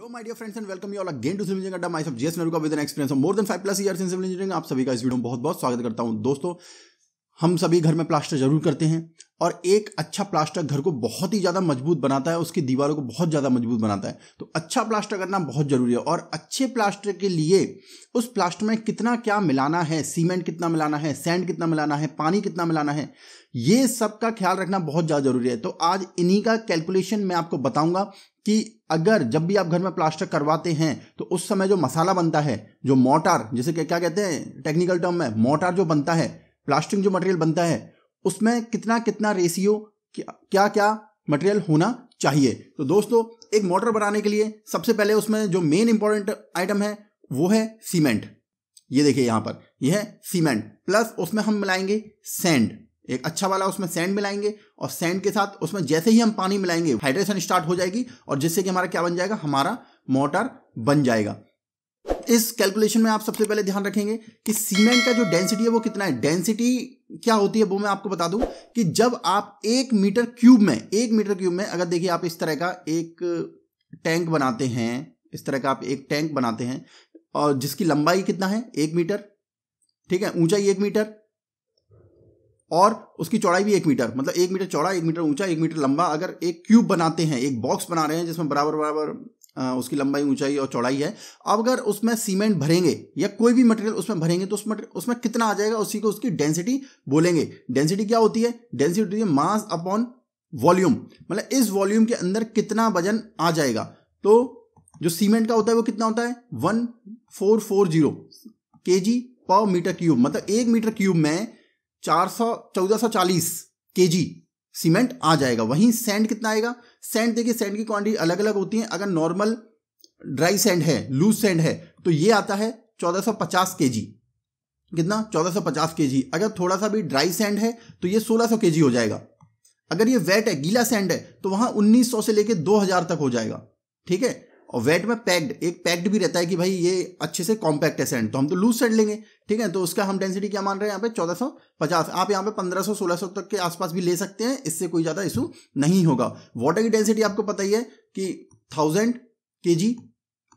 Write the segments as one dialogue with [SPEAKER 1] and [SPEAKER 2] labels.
[SPEAKER 1] hello my dear friends and welcome you all again to civil engineering my सब जेस Naruka with an experience of more than five plus years in civil engineering आप सभी का इस video में बहुत बहुत स्वागत करता हूं दोस्तों हम सभी घर में प्लास्टर जरूर करते हैं और एक अच्छा प्लास्टर घर को बहुत ही ज़्यादा मजबूत बनाता है उसकी दीवारों को बहुत ज़्यादा मजबूत बनाता है तो अच्छा प्लास्टर करना बहुत ज़रूरी है और अच्छे प्लास्टर के लिए उस प्लास्टर में कितना क्या मिलाना है सीमेंट कितना मिलाना है सैंड कितना मिलाना है पानी कितना मिलाना है ये सब का ख्याल रखना बहुत ज़्यादा ज़रूरी है तो आज इन्हीं का कैलकुलेशन मैं आपको बताऊंगा कि अगर जब भी आप घर में प्लास्टर करवाते हैं तो उस समय जो मसाला बनता है जो मोटार जिसे क्या कहते हैं टेक्निकल टर्म में मोटार जो बनता है प्लास्टिक जो मटेरियल बनता है उसमें कितना कितना रेशियो क्या क्या मटेरियल होना चाहिए तो दोस्तों एक मोटर बनाने के लिए सबसे पहले उसमें जो मेन इंपॉर्टेंट आइटम है वो है सीमेंट ये देखिए यहां पर यह है सीमेंट प्लस उसमें हम मिलाएंगे सेंड एक अच्छा वाला उसमें सैंड मिलाएंगे और सैंड के साथ उसमें जैसे ही हम पानी मिलाएंगे हाइड्रेशन स्टार्ट हो जाएगी और जिससे कि हमारा क्या बन जाएगा हमारा मोटर बन जाएगा इस कैलकुलेशन में आप सबसे पहले ध्यान रखेंगे कि सीमेंट का जो डेंसिटी है वो कितना है डेंसिटी क्या होती है वो मैं आपको बता दूं कि जब आप एक मीटर क्यूब में एक मीटर क्यूब में अगर देखिए आप इस तरह का एक टैंक बनाते हैं इस तरह का आप एक टैंक बनाते हैं और जिसकी लंबाई कितना है एक मीटर ठीक है ऊंचाई एक मीटर और उसकी चौड़ाई भी एक मीटर मतलब एक मीटर चौड़ा एक मीटर ऊंचा एक मीटर लंबा अगर एक क्यूब बनाते हैं एक बॉक्स बना रहे हैं जिसमें बराबर बराबर उसकी लंबाई ऊंचाई और चौड़ाई है अब अगर उसमें सीमेंट भरेंगे या कोई भी मटेरियल उसमें भरेंगे तो उसमें उसमें कितना आ जाएगा उसी को उसकी डेंसिटी बोलेंगे डेंसिटी क्या होती है डेंसिटी होती है मास अपॉन वॉल्यूम मतलब इस वॉल्यूम के अंदर कितना वजन आ जाएगा तो जो सीमेंट का होता है वो कितना होता है वन फोर फोर जीरो के जी पर मीटर क्यूब मतलब एक मीटर क्यूब में चार सौ चौदह सौ चालीस के जी सीमेंट आ जाएगा वहीं सैंड कितना आएगा सैंड देखिए सैंड की क्वांटिटी अलग अलग होती है अगर नॉर्मल ड्राई सैंड है लूज सैंड है तो ये आता है 1450 केजी कितना 1450 केजी अगर थोड़ा सा भी ड्राई सैंड है तो ये 1600 जी हो जाएगा अगर ये वेट है गीला सैंड है तो वहां सौ से दो हजार तक हो जाएगा ठीक है और वेट में पैक्ड एक पैक्ड भी रहता है कि भाई ये अच्छे से कॉम्पैक्ट है सैंड तो हम तो लूज सैंड लेंगे ठीक है तो उसका हम डेंसिटी क्या मान रहे हैं यहाँ पे चौदह सौ पचास आप यहाँ पे पंद्रह सौ सोलह सौ तक के आसपास भी ले सकते हैं इससे कोई ज़्यादा इशू नहीं होगा वाटर की डेंसिटी आपको पता ही है कि थाउजेंड के जी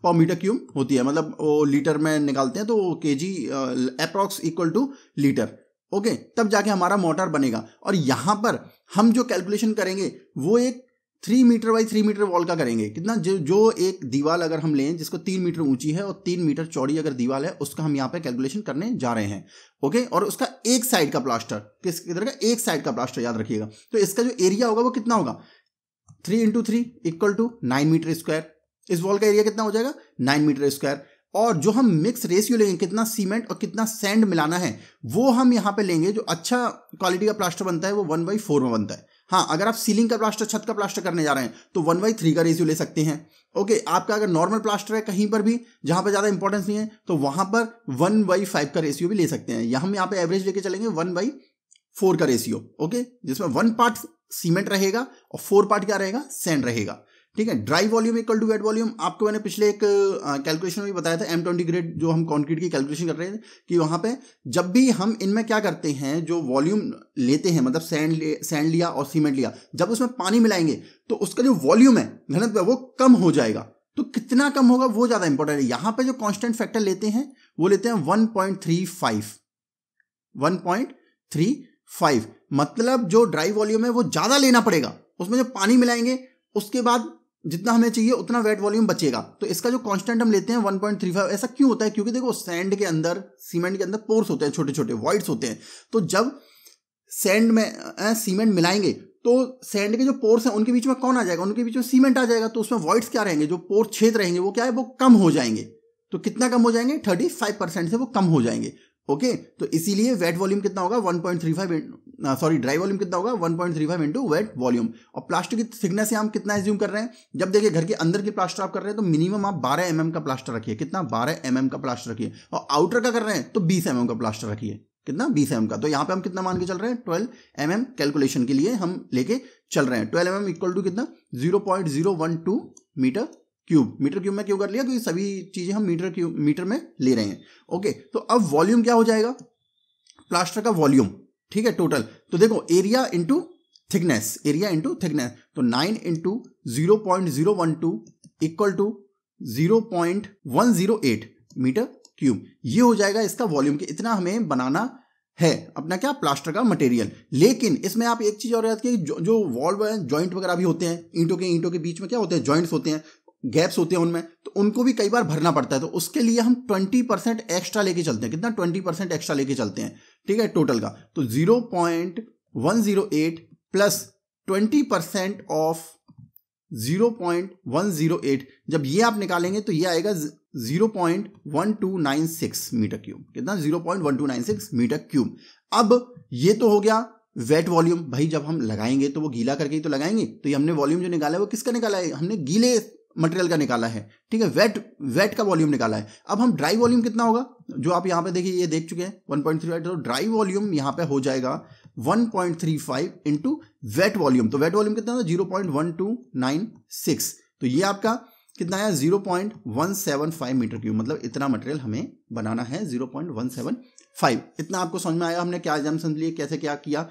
[SPEAKER 1] पर मीटर क्यूब होती है मतलब वो लीटर में निकालते हैं तो K G approx equal to litre okay तब जाके हमारा मोटर बनेगा और यहाँ पर हम जो कैलकुलेशन करेंगे वो एक three metre by three metre wall का करेंगे कितना जो जो एक दीवाल अगर हम लें जिसको तीन मीटर ऊंची है और तीन मीटर चौड़ी अगर दीवाल है उसका हम यहाँ पे कैलकुलेशन करने जा रहे हैं ओके और उसका एक साइड का प्लास्टर किस किधर का एक साइड का प्लास्टर याद रखिएगा तो इसका जो एरिया होगा वो कितना होगा three into three equal to nine metre square इस वॉल का एरिया कितना हो जाएगा नाइन मीटर स्क्वायर और जो हम मिक्स रेशियो लेंगे कितना सीमेंट और कितना सैंड मिलाना है वो हम यहाँ पे लेंगे जो अच्छा क्वालिटी का प्लास्टर बनता है वो वन बाई फोर में बनता है हाँ अगर आप सीलिंग का प्लास्टर छत का प्लास्टर करने जा रहे हैं तो वन बाई थ्री का रेशियो ले सकते हैं ओके आपका अगर नॉर्मल प्लास्टर है कहीं पर भी जहां पर ज़्यादा इंपॉर्टेंस नहीं है तो वहां पर वन बाई फाइव का रेशियो भी ले सकते हैं यहां हम यहाँ पे एवरेज लेके चलेंगे वन बाई फोर का रेशियो ओके जिसमें वन पार्ट सीमेंट रहेगा और फोर पार्ट क्या रहेगा सैंड रहेगा ठीक है dry volume equal to wet volume आपको मैंने पिछले एक कैलकुलेशन में बताया था एम ट्वेंटी ग्रेड जो हम कॉन्क्रीट की कैलकुलेशन कर रहे थे कि वहां पे जब भी हम इनमें क्या करते हैं जो वॉल्यूम लेते हैं मतलब सैंड सैंड लिया और सीमेंट लिया जब उसमें पानी मिलाएंगे तो उसका जो वॉल्यूम है घनत्व वो कम हो जाएगा तो कितना कम होगा वो ज़्यादा इंपॉर्टेंट है यहां पर जो कॉन्स्टेंट फैक्टर लेते हैं वो लेते हैं one point three five one point three five मतलब जो ड्राई वॉल्यूम है वो ज़्यादा लेना पड़ेगा उसमें जो पानी मिलाएंगे उसके बाद जितना हमें चाहिए उतना वेट वॉल्यूम बचेगा तो इसका जो कांस्टेंट हम लेते हैं 1.35 ऐसा क्यों होता है क्योंकि देखो सैंड के अंदर सीमेंट के अंदर पोर्स होते हैं छोटे छोटे वॉइड्स होते हैं तो जब सैंड में सीमेंट मिलाएंगे तो सैंड के जो पोर्स हैं उनके बीच में कौन आ जाएगा उनके बीच में सीमेंट आ जाएगा तो उसमें वॉइड्स क्या रहेंगे जो पोर्स छेद रहेंगे वो क्या है वो कम हो जाएंगे तो कितना कम हो जाएंगे थर्टी फाइव परसेंट से वो कम हो जाएंगे ओके okay, तो इसीलिए वेट वॉल्यूम कितना होगा 1.35 सॉरी ड्राई वॉल्यूम कितना होगा 1.35 पॉइंट इंटू वेट वॉल्यूम और प्लास्टर की थिकनेस से हम कितना एज्यूम कर रहे हैं जब देखिए घर के अंदर की प्लास्टर आप कर रहे हैं तो मिनिमम आप 12 एम mm का प्लास्टर रखिए कितना 12 एम mm का प्लास्टर रखिए और आउटर का कर रहे हैं तो 20 एम mm का प्लास्टर रखिए कितना बीस एम mm का तो यहाँ पे हम कितना मान के चल रहे हैं ट्वेल्व एम mm कैलकुलेशन के लिए हम लेके चल रहे हैं ट्वेल्व एम इक्वल टू कितना zero point zero one two metre cube metre cube में क्यों कर लिया क्योंकि सभी चीज़ें हम मीटर क्यूब मीटर में ले रहे हैं ओके तो अब वॉल्यूम क्या हो जाएगा प्लास्टर का वॉल्यूम ठीक है टोटल तो देखो area into thickness area into thickness तो nine into zero point zero one two equal to zero point one zero eight metre cube ये हो जाएगा इसका वॉल्यूम कि इतना हमें बनाना है अपना क्या प्लास्टर का मटेरियल लेकिन इसमें आप एक चीज और याद कीजिए जो, जो वॉल्व है जॉइंट वगैरह भी होते हैं ईंटों के ईंटों के बीच में क्या होते हैं जॉइंट्स होते हैं गैप्स होते हैं उनमें तो उनको भी कई बार भरना पड़ता है तो उसके लिए हम ट्वेंटी परसेंट एक्स्ट्रा लेके चलते हैं कितना ट्वेंटी परसेंट एक्स्ट्रा लेके चलते हैं ठीक है टोटल का तो zero point one zero eight plus twenty percent of zero point one zero eight जब ये आप निकालेंगे तो ये आएगा zero point one two nine six metre cube कितना zero point one two nine six metre cube अब ये तो हो गया वेट वॉल्यूम भाई जब हम लगाएंगे तो वो गीला करके ही तो लगाएंगे तो ये हमने वॉल्यूम जो निकाला है वो किसका निकाला है हमने गीले मटेरियल का निकाला है ठीक है वेट वेट का वॉल्यूम निकाला है अब हम ड्राई वॉल्यूम कितना होगा जो आप यहाँ पे देखिए ये देख चुके हैं वन पॉइंट थ्री तो ड्राई वॉल्यूम यहाँ पे हो जाएगा one point three five into wet volume तो वेट वॉल्यूम कितना zero point one two nine six तो ये आपका कितना आया फाइव मीटर क्यूब मतलब इतना मटेरियल हमें बनाना है zero point one seven five इतना आपको समझ में आया हमने क्या समझ लिए कैसे क्या किया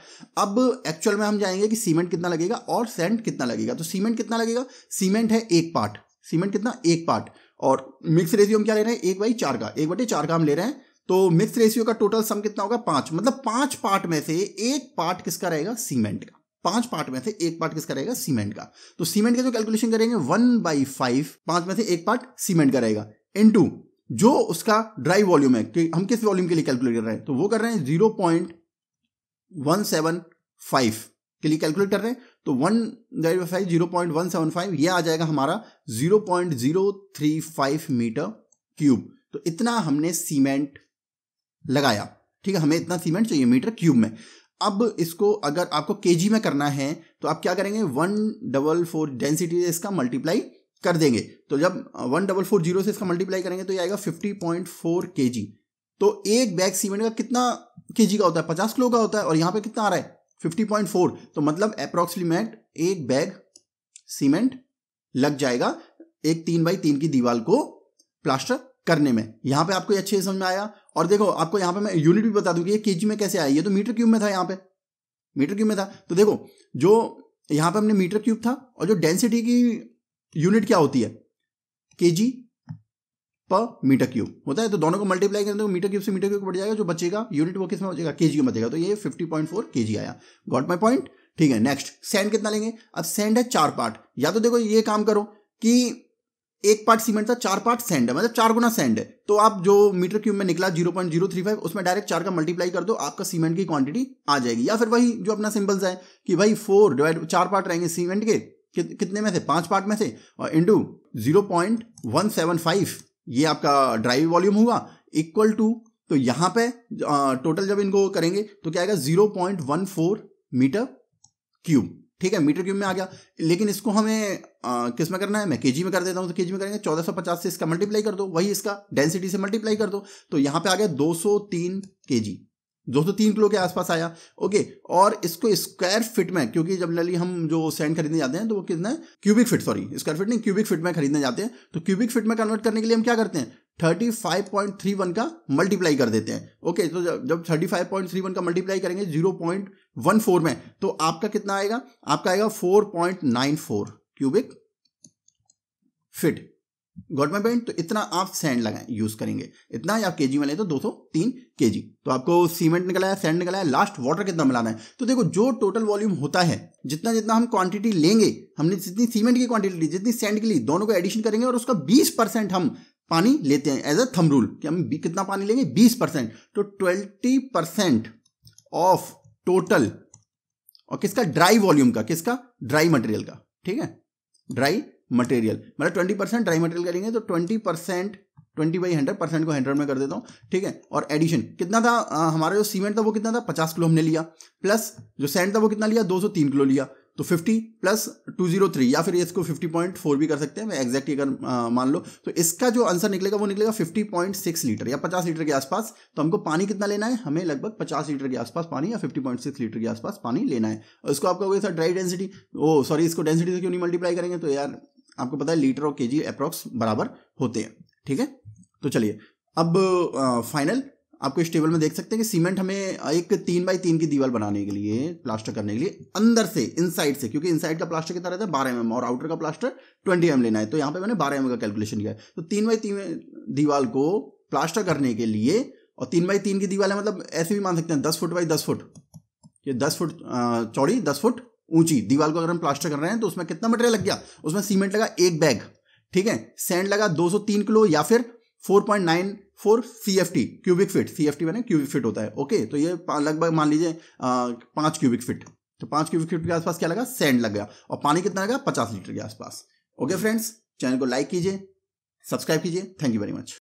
[SPEAKER 1] अब एक्चुअल में हम जाएंगे कि सीमेंट कितना लगेगा और सेंट कितना लगेगा तो सीमेंट कितना लगेगा सीमेंट है एक पार्ट सीमेंट कितना एक पार्ट और मिक्स रेशियो हम क्या ले रहे हैं एक बाई चार का एक बटे चार का हम ले रहे हैं तो मिक्स रेशियो का टोटल सम कितना होगा पांच मतलब पांच पार्ट में से एक पार्ट किसका रहेगा सीमेंट का पांच पार्ट में से एक पार्ट किसका रहेगा सीमेंट का तो सीमेंट का जो कैलकुलेशन करेंगे वन बाई फाइव पांच में से एक पार्ट सीमेंट का रहेगा इनटू जो उसका ड्राई वॉल्यूम है कि हम किस वॉल्यूम के लिए कैलकुलेट कर रहे हैं तो वो कर रहे हैं zero point one seven five के लिए कैलकुलेट कर रहे हैं तो one dry by five zero point one seven five यह आ जाएगा हमारा zero point zero three five metre cube तो इतना हमने सीमेंट लगाया ठीक है हमें इतना सीमेंट चाहिए मीटर क्यूब में अब इसको अगर आपको के में करना है तो आप क्या करेंगे वन डबल फोर डेंसिटी इसका मल्टीप्लाई कर देंगे तो जब वन डबल फोर जीरो से इसका मल्टीप्लाई करेंगे तो ये आएगा फिफ्टी पॉइंट फोर के जी तो एक बैग सीमेंट का कितना के जी का होता है पचास किलो का होता है और यहाँ पे कितना आ रहा है फिफ्टी पॉइंट फोर तो मतलब अप्रोक्सीमेट एक बैग सीमेंट लग जाएगा एक तीन बाई तीन की दीवार को प्लास्टर करने में यहाँ पे आपको अच्छे समझ में आया और देखो आपको यहां पे मैं यूनिट भी बता दूंगी कि ये केजी में कैसे आई है तो मीटर क्यूब में था यहां पे मीटर क्यूब में था तो देखो जो यहां पे हमने मीटर क्यूब था और जो डेंसिटी की यूनिट क्या होती है केजी पर मीटर क्यूब होता है तो दोनों को मल्टीप्लाई करें तो मीटर क्यूब से मीटर क्यूब बढ़ जाएगा जो बचेगा यूनिट वो किसमें बचेगा जी में बचेगा तो ये फिफ्टी पॉइंट फोर के जी आया गॉट माई पॉइंट ठीक है नेक्स्ट सैंड कितना लेंगे अब सैंड है चार पार्ट या तो देखो ये काम करो कि एक पार्ट सीमेंट था चार पार्ट सैंड है मतलब चार गुना सैंड है तो आप जो मीटर क्यूब में निकला zero point zero three five उसमें डायरेक्ट चार का मल्टीप्लाई कर दो आपका सीमेंट की क्वांटिटी आ जाएगी या फिर वही जो अपना सिंबल्स है कि भाई फोर डिवाइड चार पार्ट रहेंगे सीमेंट के कि, कितने में से पांच पार्ट में से और into zero point one seven five ये आपका ड्राइव वॉल्यूम हुआ इक्वल टू तो यहां पे टोटल जब इनको करेंगे तो क्या आएगा zero point one four metre cube ठीक है मीटर क्यूब में आ गया लेकिन इसको हमें किस में करना है मैं केजी में कर देता हूँ तो केजी में करेंगे 1450 से इसका मल्टीप्लाई कर दो वही इसका डेंसिटी से मल्टीप्लाई कर दो तो यहाँ पे आ गया 203 केजी 203 किलो के आसपास आया ओके और इसको स्क्वायर फिट में क्योंकि जब लली हम जो सैंड खरीदने जाते हैं तो वो कितना है cubic feet sorry square feet नहीं क्यूबिक फिट में खरीदने जाते हैं तो क्यूबिक फिट में कन्वर्ट करने के लिए हम क्या करते हैं 35.31 का मल्टीप्लाई कर देते हैं ओके तो जब 35.31 का मल्टीप्लाई करेंगे 0.14 में तो आपका कितना आएगा आपका आएगा 4.94 cubic feet got my point तो इतना आप सैंड लगाएं यूज करेंगे इतना या केजी में ले तो दो सौ तीन के जी तो आपको सीमेंट निकला है सैंड निकला है लास्ट वाटर कितना मिलाना है तो देखो जो टोटल वॉल्यूम होता है जितना जितना हम क्वांटिटी लेंगे हमने जितनी सीमेंट की क्वांटिटी ली जितनी सैंड की ली दोनों को एडिशन करेंगे और उसका बीस परसेंट हम पानी लेते हैं एज ए थम रूल कि हम कितना पानी लेंगे 20 परसेंट तो 20 परसेंट ऑफ टोटल और किसका ड्राई वॉल्यूम का किसका ड्राई मटेरियल का ठीक है ड्राई मटेरियल मतलब 20 परसेंट ड्राई मटेरियल करेंगे तो 20 percent twenty by hundred percent को हंड्रेड में कर देता हूँ ठीक है और एडिशन कितना था हमारा जो सीमेंट था वो कितना था पचास किलो हमने लिया प्लस जो सैंड था वो कितना लिया दो सौ तीन किलो लिया तो 50 प्लस 203 या फिर इसको 50.4 भी कर सकते हैं मैं एग्जैक्ट मान लो तो इसका जो आंसर निकलेगा वो निकलेगा 50.6 लीटर या 50 लीटर के आसपास तो हमको पानी कितना लेना है हमें लगभग 50 लीटर के आसपास पानी या 50.6 लीटर के आसपास पानी लेना है इसको आप कहोगे sir dry density oh sorry इसको डेंसिटी से क्यों नहीं मल्टीप्लाई करेंगे तो यार आपको पता है लीटर और के जी अप्रॉक्स बराबर होते हैं ठीक है तो चलिए अब फाइनल आपको इस टेबल में देख सकते हैं कि सीमेंट हमें एक तीन बाई तीन की दीवार बनाने के लिए प्लास्टर करने के लिए अंदर से इनसाइड से क्योंकि इनसाइड का प्लास्टर कितना रहता है बारह एम mm और आउटर का प्लास्टर ट्वेंटी एम लेना है तो यहाँ पे मैंने बारह एम mm का कैलकुलेशन किया है तो तीन बाई तीन दीवार को प्लास्टर करने के लिए और तीन बाई तीन की दीवार है मतलब ऐसे भी मान सकते हैं दस फुट बाई दस फुट ये दस फुट चौड़ी दस फुट ऊंची दीवार को अगर हम प्लास्टर कर रहे हैं तो उसमें कितना मटेरियल लग गया उसमें सीमेंट लगा एक बैग ठीक है सैंड लगा तीन किलो या फिर 4.94 सीएफटी क्यूबिक फिट सीएफटी मैंने क्यूबिक फिट होता है ओके तो ये लगभग मान लीजिए पांच क्यूबिक फिट तो पांच क्यूबिक फिट के आसपास क्या लगा सैंड लग गया और पानी कितना लगा पचास लीटर के आसपास ओके फ्रेंड्स चैनल को लाइक कीजिए सब्सक्राइब कीजिए थैंक यू वेरी मच